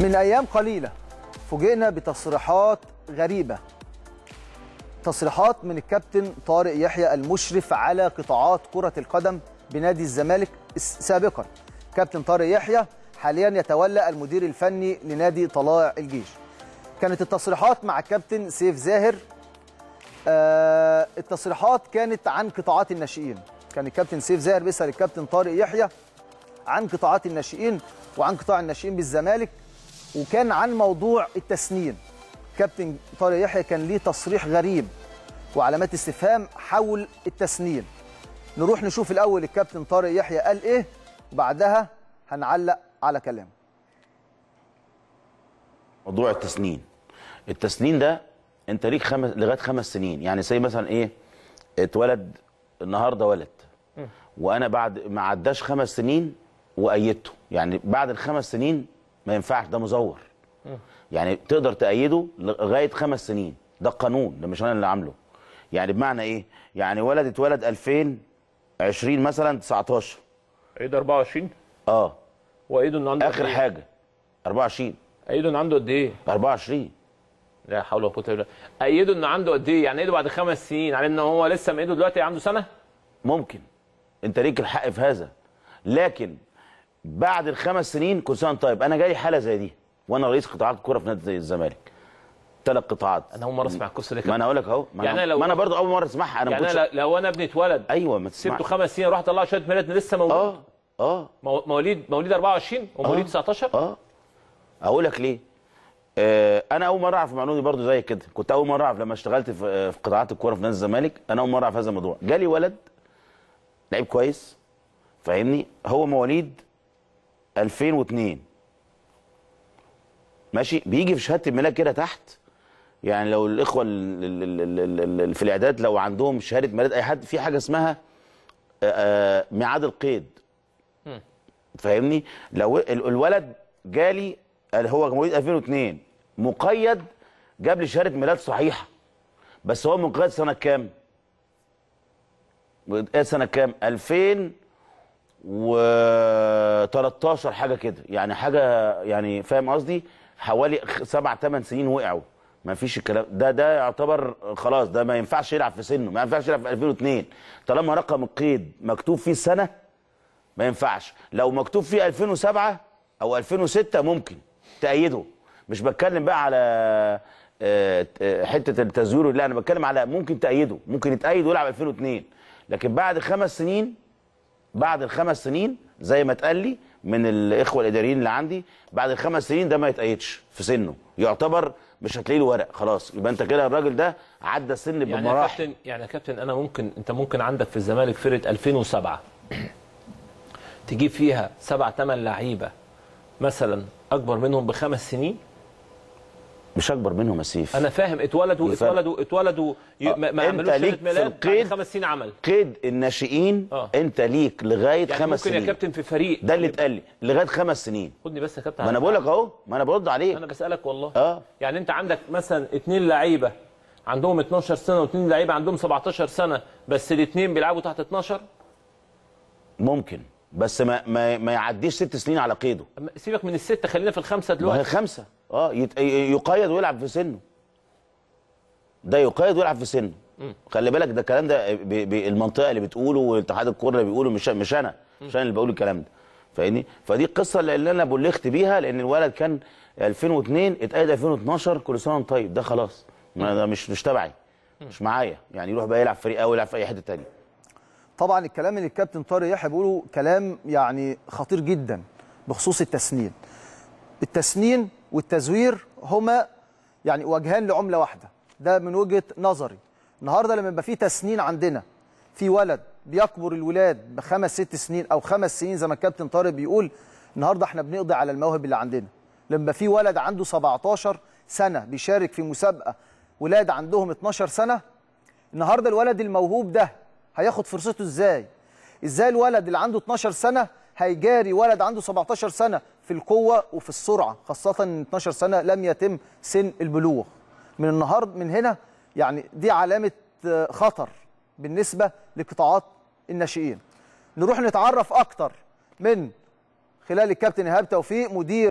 من أيام قليلة فوجئنا بتصريحات غريبة تصريحات من الكابتن طارق يحيى المشرف على قطاعات كرة القدم بنادي الزمالك سابقا كابتن طارق يحيى حاليا يتولى المدير الفني لنادي طلائع الجيش كانت التصريحات مع الكابتن سيف زاهر آه، التصريحات كانت عن قطاعات الناشئين كان الكابتن سيف زاهر بيسأل الكابتن طارق يحيى عن قطاعات الناشئين وعن قطاع الناشئين بالزمالك وكان عن موضوع التسنين كابتن طارق يحيى كان ليه تصريح غريب وعلامات استفهام حول التسنين نروح نشوف الاول الكابتن طارق يحيى قال ايه وبعدها هنعلق على كلامه موضوع التسنين التسنين ده انت ليك خمس لغايه خمس سنين يعني زي مثلا ايه اتولد النهارده ولد وانا بعد ما عداش خمس سنين وايدته يعني بعد الخمس سنين ما ينفعش ده مزور يعني تقدر تأيده لغاية خمس سنين ده قانون ده مش أنا اللي عامله يعني بمعنى إيه؟ يعني ولد اتولد 2020 مثلا 19 عيد 24 اه وايده إنه عنده آخر إيه؟ حاجة 24 ايده إنه عنده قد إيه؟ 24 لا حول ولا قوه الا بالله ايده ان عنده قد ايه يعني ايده بعد خمس سنين على ان هو لسه مأيده دلوقتي عنده سنه ممكن انت ليك الحق في هذا لكن بعد الخمس سنين كل سنه طيب انا جالي حاله زي دي وانا رئيس قطاعات الكوره في نادي الزمالك ثلاث قطاعات انا اول مره اسمع القصه دي ما انا اقول لك اهو يعني انا لو ما انا برضه اول مره اسمعها انا يعني أنا لو انا ابني اتولد ايوه ما سبته خمس سنين رحت الله شهاده ميلاد لسه مولود اه اه مواليد مواليد 24 ومواليد 19 آه،, اه اقول لك ليه آه انا اول مره اعرف المعلومه دي برضه زي كده كنت اول مره اعرف لما اشتغلت في, آه، في قطاعات الكوره في نادي الزمالك انا اول مره اعرف هذا الموضوع جالي ولد لعيب كويس فاهمني هو مواليد 2002 ماشي بيجي في شهاده الميلاد كده تحت يعني لو الاخوه اللي في الاعداد لو عندهم شهاده ميلاد اي حد في حاجه اسمها آه، آه، ميعاد القيد فاهمني لو الولد جالي هو مواليد 2002 مقيد جاب لي شهاده ميلاد صحيحه بس هو مقيد سنه كام؟ سنه كام؟ 2000 و13 حاجه كده يعني حاجه يعني فاهم قصدي حوالي سبع ثمان سنين وقعوا ما فيش الكلام ده ده يعتبر خلاص ده ما ينفعش يلعب في سنه ما ينفعش يلعب في 2002 طالما رقم القيد مكتوب فيه السنه ما ينفعش لو مكتوب فيه 2007 او 2006 ممكن تأيده مش بتكلم بقى على آه، آه، حته التزوير لا انا بتكلم على ممكن تأيده ممكن يتأيد ويلعب 2002 لكن بعد خمس سنين بعد الخمس سنين زي ما اتقال لي من الاخوه الاداريين اللي عندي بعد الخمس سنين ده ما يتقيدش في سنه يعتبر مش هتلاقي له ورق خلاص يبقى انت كده الراجل ده عدى السن يعني بمراحل يعني يا كابتن يعني يا كابتن انا ممكن انت ممكن عندك في الزمالك فرقه 2007 تجيب فيها سبع ثمان لعيبه مثلا اكبر منهم بخمس سنين مش اكبر منهم مسيف انا فاهم اتولدوا اتولدوا اتولدوا آه، ما انت عملوش ليك ميلاد في القيد خمس سنين عمل قيد الناشئين أوه. انت ليك لغايه يعني خمس ممكن سنين ممكن يا كابتن في فريق ده اللي اتقال لي لغايه خمس سنين خدني بس يا كابتن ما انا بقول لك اهو ما انا برد عليك انا بسالك والله اه يعني انت عندك مثلا اثنين لعيبه عندهم 12 سنه واثنين لعيبه عندهم 17 سنه بس الاثنين بيلعبوا تحت 12 ممكن بس ما ما, ما يعديش ست سنين على قيده سيبك من السته خلينا في الخمسه دلوقتي ما هي خمسه اه يت... يقيد ويلعب في سنه ده يقيد ويلعب في سنه مم. خلي بالك ده الكلام ده ب... ب... المنطقه اللي بتقوله واتحاد الكوره اللي بيقوله مش مش انا مش انا اللي بقول الكلام ده فاهمني فدي القصه اللي انا بلغت بيها لان الولد كان 2002 اتقيد 2012 كل سنه وانت طيب ده خلاص ده مش مش تبعي مش معايا يعني يروح بقى يلعب فريق او يلعب في اي حته ثانيه طبعا الكلام اللي الكابتن طارق يحيى بيقوله كلام يعني خطير جدا بخصوص التسنين التسنين والتزوير هما يعني وجهان لعمله واحده ده من وجهه نظري النهارده لما يبقى في تسنين عندنا في ولد بيكبر الولاد بخمس ست سنين او خمس سنين زي ما الكابتن طارق بيقول النهارده احنا بنقضي على المواهب اللي عندنا لما في ولد عنده 17 سنه بيشارك في مسابقه ولاد عندهم 12 سنه النهارده الولد الموهوب ده هياخد فرصته ازاي ازاي الولد اللي عنده 12 سنه هيجاري ولد عنده 17 سنه في القوه وفي السرعه خاصه ان 12 سنه لم يتم سن البلوغ من النهارده من هنا يعني دي علامه آه، خطر بالنسبه لقطاعات الناشئين نروح نتعرف اكتر من خلال الكابتن ايهاب توفيق مدير